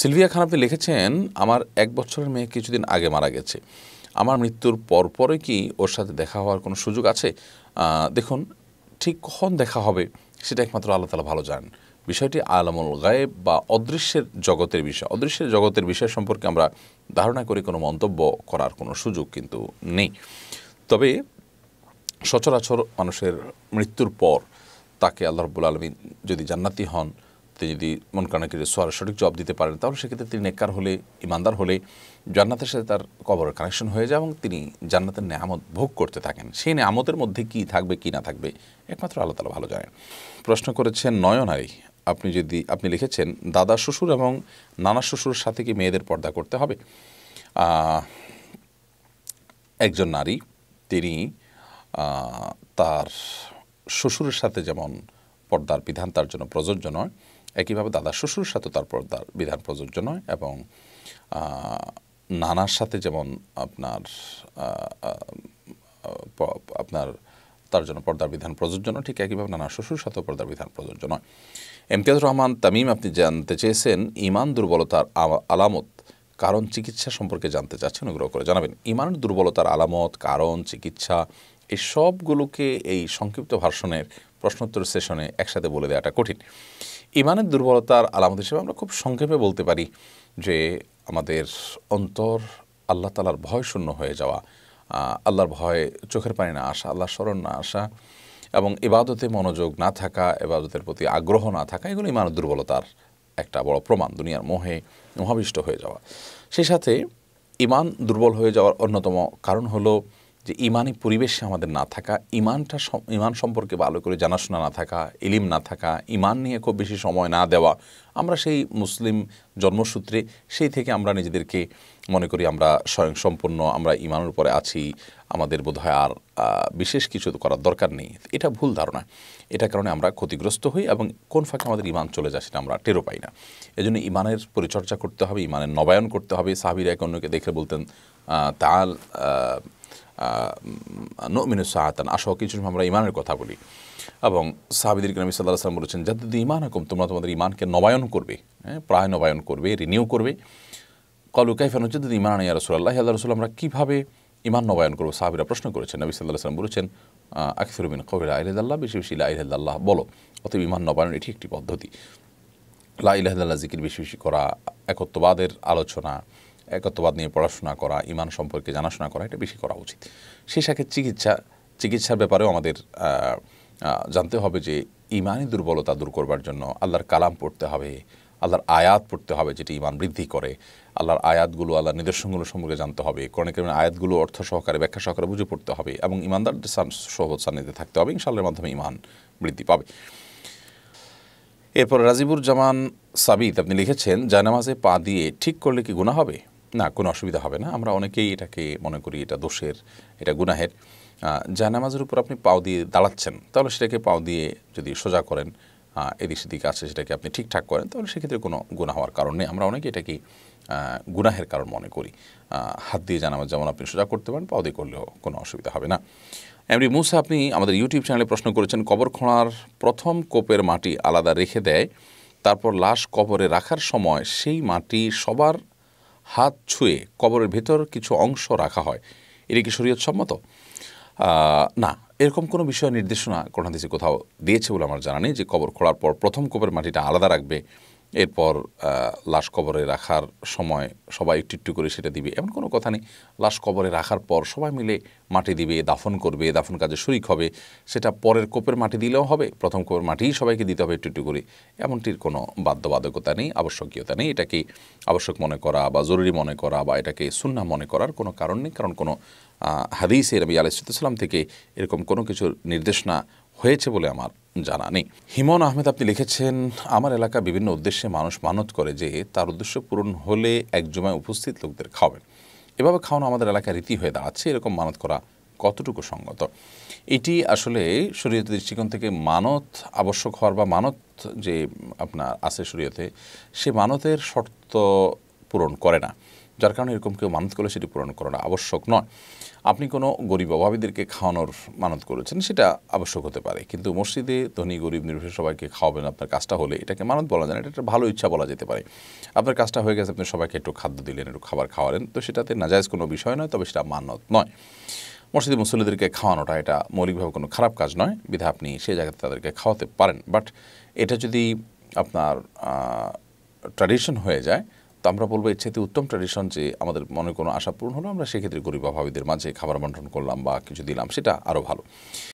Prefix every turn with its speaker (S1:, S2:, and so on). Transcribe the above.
S1: Sylvia খান আপনি লিখেছেন আমার এক বছরের মেয়ে কিছুদিন আগে মারা গেছে আমার মৃত্যুর পরপরে কি ওর সাথে দেখা হওয়ার কোনো সুযোগ আছে দেখুন ঠিক কখন দেখা হবে সেটা একমাত্র আল্লাহ তালা ভালো জানেন বিষয়টি আলামুল গায়েব বা অদৃশ্যের জগতের বিষয় অদৃশ্যের জগতের বিষয় সম্পর্কে আমরা ধারণা করে কোনো মন্তব্য করার কোনো সুযোগ কিন্তু নেই তবে সচরাচর মানুষের মৃত্যুর পর তাকে আল্লাহ রব্বুল আলমী যদি জান্নাতি হন তিনি যদি মন কি সোয়ার সঠিক জবাব দিতে পারেন তাহলে সেক্ষেত্রে তিনি নেককার হলে ইমানদার হলে জান্নাতের সাথে তার কবরের কানেকশন হয়ে যায় এবং তিনি জান্নাতের নেয়ামত ভোগ করতে থাকেন সেই নেয়ামতের মধ্যে কি থাকবে কি না থাকবে একমাত্র আল্লাহ তালা ভালো জানেন প্রশ্ন করেছেন নয়নারী আপনি যদি আপনি লিখেছেন দাদা শ্বশুর এবং নানা শ্বশুরের সাথে কি মেয়েদের পর্দা করতে হবে একজন নারী তিনি তার শ্বশুরের সাথে যেমন পর্দার বিধান তার জন্য প্রযোজ্য নয় একইভাবে দাদা শ্বশুর সাথে তারপর পর্দার বিধান প্রযোজ্য নয় এবং নানার সাথে যেমন আপনার আপনার তার জন্য পর্দার বিধান প্রযোজ্য নয় ঠিক একইভাবে নানা শ্বশুর সাথেও পর্দার বিধান প্রযোজ্য নয় এমতিয়াজ রহমান তামিম আপনি জানতে চেয়েছেন ইমান দুর্বলতার আলামত কারণ চিকিৎসা সম্পর্কে জানতে চাচ্ছেন অনুগ্রহ করে জানাবেন ইমান দুর্বলতার আলামত কারণ চিকিৎসা এই সবগুলোকে এই সংক্ষিপ্ত ভাষণের প্রশ্নোত্তর সেশনে একসাথে বলে দেওয়াটা কঠিন ইমানের দুর্বলতার আলামত হিসেবে আমরা খুব সংক্ষেপে বলতে পারি যে আমাদের অন্তর আল্লাহ তালার ভয় শূন্য হয়ে যাওয়া আল্লাহর ভয় চোখের পানি না আসা আল্লাহর স্মরণ না আসা এবং ইবাদতে মনোযোগ না থাকা এবাদতের প্রতি আগ্রহ না থাকা এগুলো ইমানের দুর্বলতার একটা বড় প্রমাণ দুনিয়ার মোহে মহাবিষ্ট হয়ে যাওয়া সেই সাথে ইমান দুর্বল হয়ে যাওয়ার অন্যতম কারণ হলো যে ইমানি পরিবেশে আমাদের না থাকা ইমানটা ইমান সম্পর্কে ভালো করে জানাশোনা না থাকা ইলিম না থাকা ইমান নিয়ে খুব বেশি সময় না দেওয়া আমরা সেই মুসলিম জন্মসূত্রে সেই থেকে আমরা নিজেদেরকে মনে করি আমরা স্বয়ংসম্পন্ন আমরা ইমানের উপরে আছি আমাদের বোধহয় আর বিশেষ কিছু করার দরকার নেই এটা ভুল ধারণা এটা কারণে আমরা ক্ষতিগ্রস্ত হই এবং কোন ফাঁকে আমাদের ইমান চলে যায় সেটা আমরা টেরও পাই না এজন্য ইমানের পরিচর্যা করতে হবে ইমানের নবায়ন করতে হবে সাহাবিরা এক অন্যকে দেখে বলতেন তাল নমিনু সাহাতান আসহ কিছু আমরা ইমানের কথা বলি এবং সাহাবিদির গ্রামী সাল্লাহ সাল্লাম বলেছেন যাদের ইমান হকম তোমরা তোমাদের ইমানকে নবায়ন করবে হ্যাঁ প্রায় নবায়ন করবে রিনিউ করবে কলু কাইফান হচ্ছে যদি ইমান আনিয়া রসুল্লাহ আল্লাহ রসুল আমরা কীভাবে ইমান নবায়ন করবো সাহাবিরা প্রশ্ন করেছেন নবী সাল্লাহ সাল্লাম বলেছেন আখসরুবিন কবির আহদাল্লাহ বেশি বেশি আল্লাহ বলো অতএব ইমান নবায়ন এটি একটি পদ্ধতি লা ইলাহাল্লাহ জিকির বেশি বেশি করা একত্ববাদের আলোচনা একত্ববাদ নিয়ে পড়াশোনা করা ইমান সম্পর্কে জানাশোনা করা এটা বেশি করা উচিত সেই সাথে চিকিৎসা চিকিৎসার ব্যাপারেও আমাদের জানতে হবে যে ইমানই দুর্বলতা দূর করবার জন্য আল্লাহর কালাম পড়তে হবে আল্লাহর আয়াত পড়তে হবে যেটি ইমান বৃদ্ধি করে আল্লাহর আয়াতগুলো আল্লাহর নিদর্শনগুলো সম্পর্কে জানতে হবে কোরআন আয়াতগুলো অর্থ সহকারে ব্যাখ্যা সহকারে বুঝে পড়তে হবে এবং ইমানদার সহবত সান্নিধ্যে থাকতে হবে ইনশাল্লের মাধ্যমে ইমান বৃদ্ধি পাবে এরপর রাজিবুর জামান সাবিদ আপনি লিখেছেন জানামাজে পা দিয়ে ঠিক করলে কি গুণা হবে না কোনো অসুবিধা হবে না আমরা অনেকেই এটাকে মনে করি এটা দোষের এটা গুনাহের জানামাজের উপর আপনি পাও দিয়ে দাঁড়াচ্ছেন তাহলে সেটাকে পাও দিয়ে যদি সোজা করেন এদিক সেদিক আছে সেটাকে আপনি ঠিকঠাক করেন তাহলে সেক্ষেত্রে কোনো গুণা হওয়ার কারণ নেই আমরা অনেকে এটাকে গুনাহের কারণ মনে করি হাত দিয়ে জানামাজ যেমন আপনি সোজা করতে পারেন পাও দিয়ে করলেও কোনো অসুবিধা হবে না এমনি মুসা আপনি আমাদের ইউটিউব চ্যানেলে প্রশ্ন করেছেন কবর খোঁড়ার প্রথম কোপের মাটি আলাদা রেখে দেয় তারপর লাশ কবরে রাখার সময় সেই মাটি সবার হাত ছুঁয়ে কবরের ভেতর কিছু অংশ রাখা হয় এটা কি শরীয়ত সম্মত না এরকম কোনো বিষয় নির্দেশনা কোনো দেশে কোথাও দিয়েছে বলে আমার জানা নেই যে কবর খোলার পর প্রথম কবরের মাটিটা আলাদা রাখবে এরপর লাশ কবরে রাখার সময় সবাই একটু একটু করে সেটা দিবে এমন কোনো কথা নেই লাশ কবরে রাখার পর সবাই মিলে মাটি দিবে দাফন করবে দাফন কাজে শরিক হবে সেটা পরের কোপের মাটি দিলেও হবে প্রথম কোপের মাটিই সবাইকে দিতে হবে একটু একটু করে এমনটির কোনো বাধ্যবাধকতা নেই আবশ্যকীয়তা নেই এটাকে আবশ্যক মনে করা বা জরুরি মনে করা বা এটাকে সুন্না মনে করার কোনো কারণ নেই কারণ কোনো হাদিসের রবি আলাইসুদ্দাম থেকে এরকম কোনো কিছুর নির্দেশনা হয়েছে বলে আমার জানা নেই হিমন আহমেদ আপনি লিখেছেন আমার এলাকা বিভিন্ন উদ্দেশ্যে মানুষ মানত করে যে তার উদ্দেশ্য পূরণ হলে এক জমায় উপস্থিত লোকদের খাওয়াবেন এভাবে খাওয়ানো আমাদের এলাকায় রীতি হয়ে দাঁড়াচ্ছে এরকম মানত করা কতটুকু সঙ্গত এটি আসলে শরীয়তের দৃষ্টিকোণ থেকে মানত আবশ্যক হওয়ার বা মানত যে আপনার আছে শরীয়তে সে মানতের শর্ত পূরণ করে না যার কারণে এরকম কেউ মানত করলে সেটি পূরণ করাটা আবশ্যক নয় আপনি কোনো গরিব অভাবীদেরকে খাওয়ানোর মানত করেছেন সেটা আবশ্যক হতে পারে কিন্তু মসজিদে ধনী গরিব নির্ভর সবাইকে খাওয়াবেন আপনার কাজটা হলে এটাকে মানত বলা যায় না এটা একটা ভালো ইচ্ছা বলা যেতে পারে আপনার কাজটা হয়ে গেছে আপনি সবাইকে একটু খাদ্য দিলেন একটু খাবার খাওয়ালেন তো সেটাতে নাজায়জ কোনো বিষয় নয় তবে সেটা মানত নয় মসজিদে মুসল্লিদেরকে খাওয়ানোটা এটা মৌলিকভাবে কোনো খারাপ কাজ নয় বিধা আপনি সেই জায়গাতে তাদেরকে খাওয়াতে পারেন বাট এটা যদি আপনার ট্র্যাডিশন হয়ে যায় তো আমরা বলবো এর চাইতে উত্তম ট্র্যাডিশন যে আমাদের মনে কোনো আশা পূরণ হলো আমরা সেক্ষেত্রে গরিব অভাবীদের মাঝে খাবার বন্টন করলাম বা কিছু দিলাম সেটা আরও ভালো